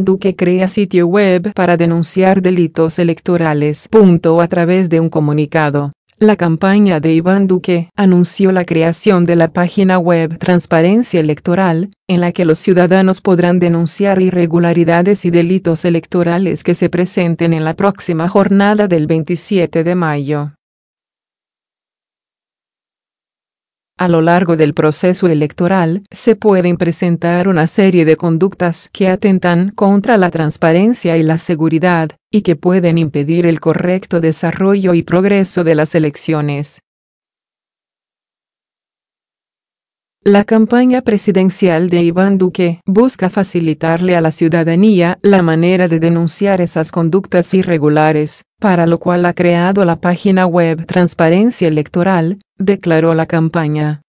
Duque crea sitio web para denunciar delitos electorales. a través de un comunicado. La campaña de Iván Duque anunció la creación de la página web Transparencia Electoral, en la que los ciudadanos podrán denunciar irregularidades y delitos electorales que se presenten en la próxima jornada del 27 de mayo. A lo largo del proceso electoral, se pueden presentar una serie de conductas que atentan contra la transparencia y la seguridad, y que pueden impedir el correcto desarrollo y progreso de las elecciones. La campaña presidencial de Iván Duque busca facilitarle a la ciudadanía la manera de denunciar esas conductas irregulares, para lo cual ha creado la página web Transparencia Electoral, declaró la campaña.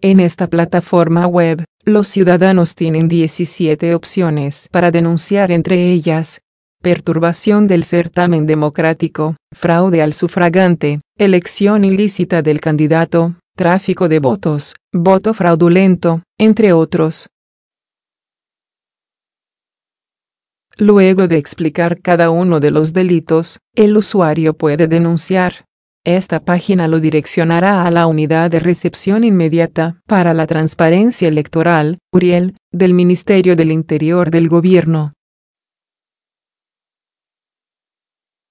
En esta plataforma web, los ciudadanos tienen 17 opciones para denunciar entre ellas, perturbación del certamen democrático, fraude al sufragante, elección ilícita del candidato, tráfico de votos, voto fraudulento, entre otros. Luego de explicar cada uno de los delitos, el usuario puede denunciar. Esta página lo direccionará a la unidad de recepción inmediata para la transparencia electoral, Uriel, del Ministerio del Interior del Gobierno.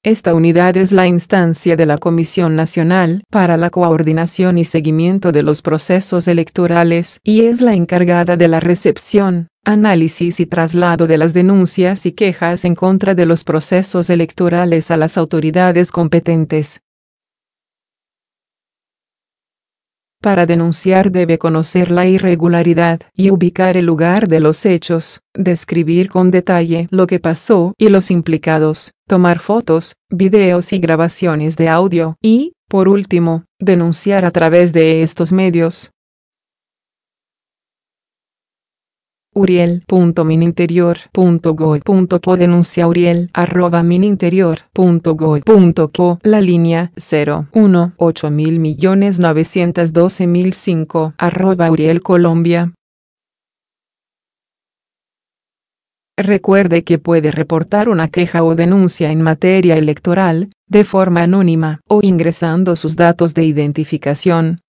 Esta unidad es la instancia de la Comisión Nacional para la Coordinación y Seguimiento de los Procesos Electorales y es la encargada de la recepción, análisis y traslado de las denuncias y quejas en contra de los procesos electorales a las autoridades competentes. Para denunciar debe conocer la irregularidad y ubicar el lugar de los hechos, describir con detalle lo que pasó y los implicados, tomar fotos, videos y grabaciones de audio y, por último, denunciar a través de estos medios, uriel.mininterior.goy.co denuncia uriel arroba mininterior.goy.co la línea 018000912005 arroba uriel Colombia. Recuerde que puede reportar una queja o denuncia en materia electoral, de forma anónima o ingresando sus datos de identificación,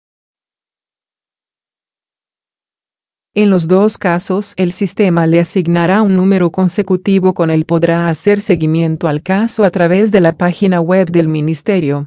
En los dos casos, el sistema le asignará un número consecutivo con el podrá hacer seguimiento al caso a través de la página web del ministerio.